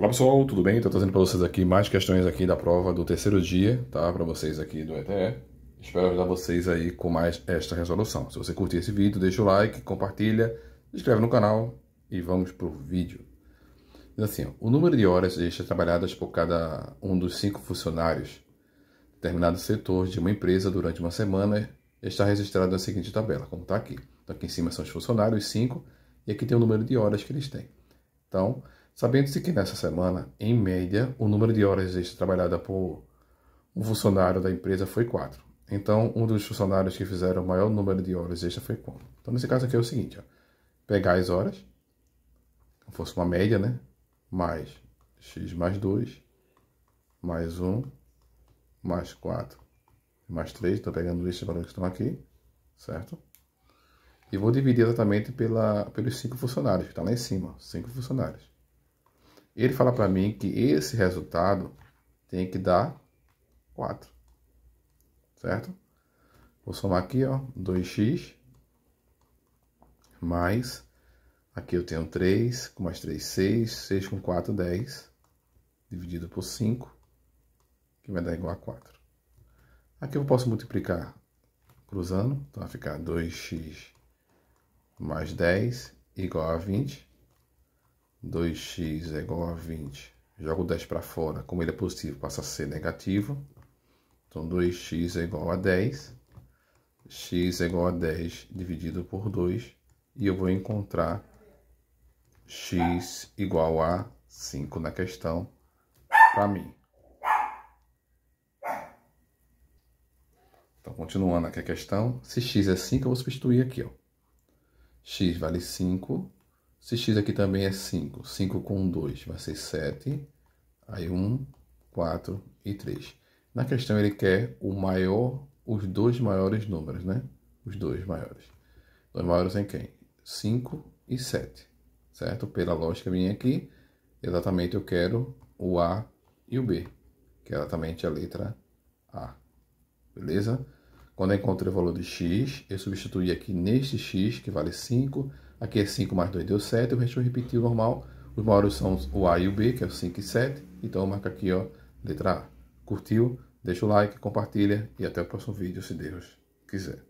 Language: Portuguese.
Olá pessoal, tudo bem? Estou trazendo para vocês aqui mais questões aqui da prova do terceiro dia, tá? Para vocês aqui do ETE. Espero ajudar vocês aí com mais esta resolução. Se você curtir esse vídeo, deixa o like, compartilha, se inscreve no canal e vamos pro vídeo. Diz assim, ó, o número de horas extras trabalhadas por cada um dos cinco funcionários determinado setor de uma empresa durante uma semana está registrado na seguinte tabela, como está aqui. Então, aqui em cima são os funcionários, cinco, e aqui tem o número de horas que eles têm. Então, Sabendo-se que nessa semana, em média, o número de horas extras trabalhada por um funcionário da empresa foi 4. Então, um dos funcionários que fizeram o maior número de horas extras foi quanto? Então, nesse caso aqui é o seguinte, ó. Pegar as horas, fosse uma média, né? Mais x mais 2, mais 1, mais 4, mais 3. Estou pegando esses valores que estão aqui, certo? E vou dividir exatamente pela, pelos 5 funcionários, que está lá em cima, 5 funcionários. Ele fala para mim que esse resultado tem que dar 4. Certo? Vou somar aqui, ó, 2x mais aqui eu tenho 3, com mais 3, 6, 6 com 4, 10, dividido por 5, que vai dar igual a 4. Aqui eu posso multiplicar cruzando, então vai ficar 2x mais 10 igual a 20. 2x é igual a 20. Jogo 10 para fora. Como ele é positivo, passa a ser negativo. Então, 2x é igual a 10. x é igual a 10 é dividido por 2. E eu vou encontrar x igual a 5 na questão para mim. Então, continuando aqui a questão. Se x é 5, eu vou substituir aqui. Ó. x vale 5 se x aqui também é 5. 5 com 2 vai ser 7. Aí 1, 4 e 3. Na questão ele quer o maior, os dois maiores números, né? Os dois maiores. Dois maiores em quem? 5 e 7. Certo? Pela lógica minha aqui, exatamente eu quero o A e o B, que é exatamente a letra A. Beleza? Quando eu encontrei o valor de x, eu substituí aqui neste x, que vale 5, Aqui é 5 mais 2 deu 7. O resto eu repeti o normal. Os maiores são o A e o B, que é o 5 e 7. Então eu marco aqui, ó, letra A. Curtiu? Deixa o like, compartilha e até o próximo vídeo, se Deus quiser.